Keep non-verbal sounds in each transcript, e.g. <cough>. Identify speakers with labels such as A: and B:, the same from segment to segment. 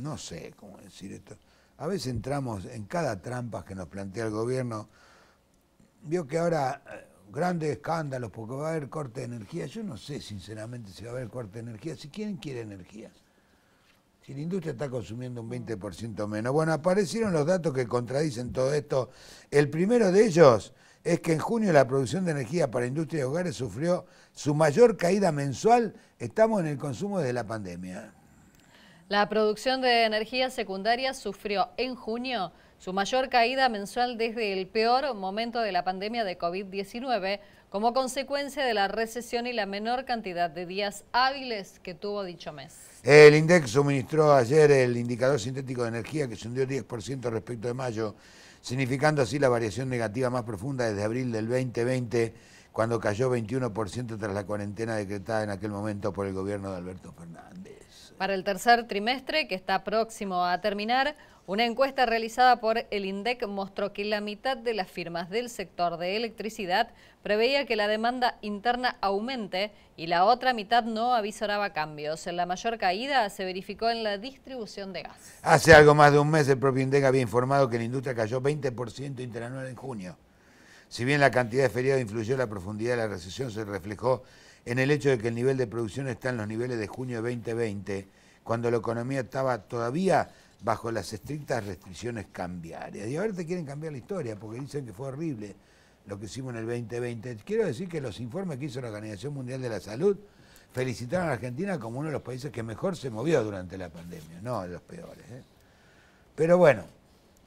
A: no sé cómo decir esto, a veces entramos en cada trampa que nos plantea el gobierno. Vio que ahora eh, grandes escándalos porque va a haber corte de energía. Yo no sé sinceramente si va a haber corte de energía. Si quieren, quiere energía. Si la industria está consumiendo un 20% menos. Bueno, aparecieron los datos que contradicen todo esto. El primero de ellos es que en junio la producción de energía para industria y hogares sufrió su mayor caída mensual. Estamos en el consumo desde la pandemia.
B: La producción de energía secundaria sufrió en junio su mayor caída mensual desde el peor momento de la pandemia de COVID-19 como consecuencia de la recesión y la menor cantidad de días hábiles que tuvo dicho mes.
A: El INDEX suministró ayer el indicador sintético de energía que se hundió 10% respecto de mayo, significando así la variación negativa más profunda desde abril del 2020, cuando cayó 21% tras la cuarentena decretada en aquel momento por el gobierno de Alberto Fernández.
B: Para el tercer trimestre, que está próximo a terminar, una encuesta realizada por el INDEC mostró que la mitad de las firmas del sector de electricidad preveía que la demanda interna aumente y la otra mitad no avisoraba cambios. En La mayor caída se verificó en la distribución de gas. Hace algo
A: más de un mes el propio INDEC había informado que la industria cayó 20% interanual en junio. Si bien la cantidad de feriados influyó, la profundidad de la recesión se reflejó en el hecho de que el nivel de producción está en los niveles de junio de 2020, cuando la economía estaba todavía bajo las estrictas restricciones cambiarias. Y ahora te quieren cambiar la historia porque dicen que fue horrible lo que hicimos en el 2020. Quiero decir que los informes que hizo la Organización Mundial de la Salud felicitaron a Argentina como uno de los países que mejor se movió durante la pandemia, no de los peores. ¿eh? Pero bueno,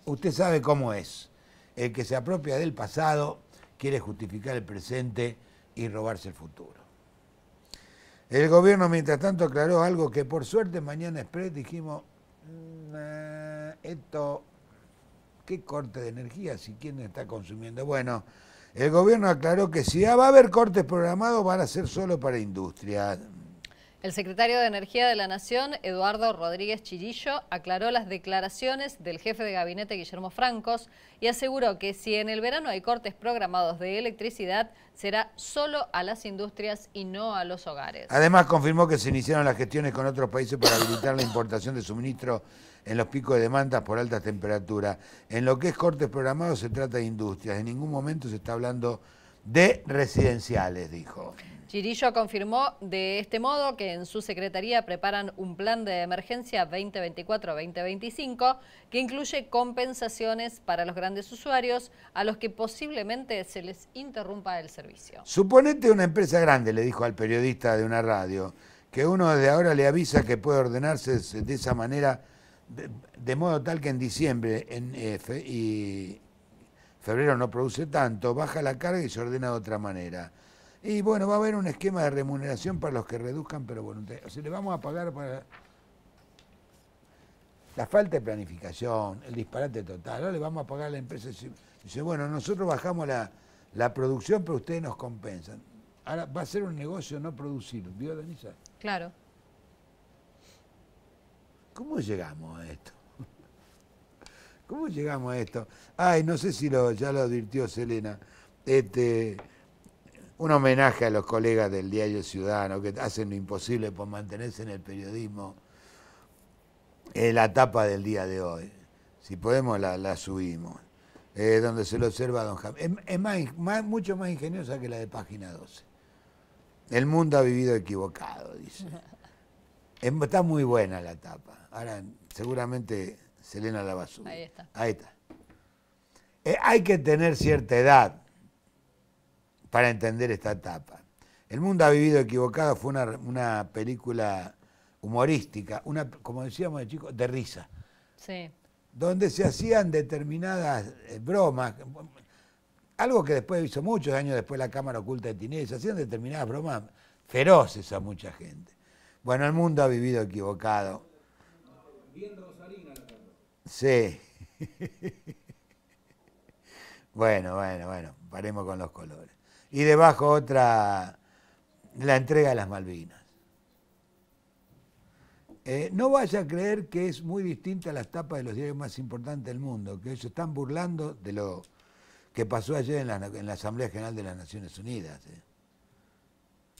A: usted sabe cómo es. El que se apropia del pasado quiere justificar el presente y robarse el futuro. El gobierno, mientras tanto, aclaró algo que por suerte mañana Express dijimos, mm, eh, esto, ¿qué corte de energía si quién está consumiendo? Bueno, el gobierno aclaró que si va a haber cortes programados van a ser solo para industria.
B: El secretario de Energía de la Nación, Eduardo Rodríguez Chirillo, aclaró las declaraciones del jefe de gabinete Guillermo Francos y aseguró que si en el verano hay cortes programados de electricidad, será solo a las industrias y no a los hogares.
A: Además confirmó que se iniciaron las gestiones con otros países para habilitar la importación de suministro en los picos de demandas por altas temperaturas. En lo que es cortes programados se trata de industrias, en ningún momento se está hablando de residenciales, dijo.
B: Chirillo confirmó de este modo que en su secretaría preparan un plan de emergencia 2024-2025 que incluye compensaciones para los grandes usuarios a los que posiblemente se les interrumpa el servicio.
A: Suponete una empresa grande, le dijo al periodista de una radio, que uno de ahora le avisa que puede ordenarse de esa manera, de, modo tal que en diciembre en, y febrero no produce tanto, baja la carga y se ordena de otra manera. Y bueno, va a haber un esquema de remuneración para los que reduzcan, pero bueno, O sea, le vamos a pagar para. La falta de planificación, el disparate total. ¿No le vamos a pagar a la empresa. Dice, bueno, nosotros bajamos la, producción, pero ustedes nos compensan. Ahora va a ser un negocio no producir, ¿vio, Danisa?
B: Claro. ¿Cómo
A: llegamos a esto? ¿Cómo llegamos a esto? Ay, no sé si lo, ya lo advirtió Selena. Este, un homenaje a los colegas del diario Ciudadano que hacen lo imposible por mantenerse en el periodismo. Eh, la tapa del día de hoy. Si podemos, la, subimos. Eh, donde se lo observa Don Jaime. Es, mucho más ingeniosa que la de página 12. El mundo ha vivido equivocado, dice. <laughs> Está muy buena la tapa. Ahora, seguramente Selena Lavazú. Ahí está. Ahí está. Eh, hay que tener cierta edad para entender esta etapa. El mundo ha vivido equivocado fue una, película humorística, una, como decíamos de chicos, de risa. Sí. Donde se hacían determinadas eh, bromas, algo que después hizo muchos años después la Cámara Oculta de Tinelli, se hacían determinadas bromas feroces a mucha gente. Bueno, el mundo ha vivido equivocado. Sí. <laughs> Bueno, bueno, bueno, paremos con los colores. Y debajo otra, la entrega de las Malvinas. Eh, no vaya a creer que es muy distinta la etapa de los diarios más importantes del mundo, que ellos están burlando de lo que pasó ayer en la, Asamblea General de las Naciones Unidas. Eh.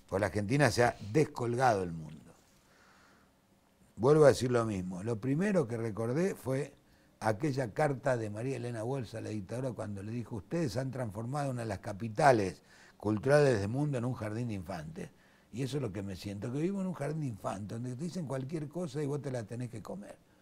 A: Por pues la Argentina se ha descolgado el mundo. Vuelvo a decir lo mismo. Lo primero que recordé fue aquella carta de María Elena Walsh a la dictadura cuando le dijo, ustedes han transformado una de las capitales culturales del mundo en un jardín de infantes. Y eso es lo que me siento, que vivo en un jardín de infantes, donde te dicen cualquier cosa y vos te la tenés que comer.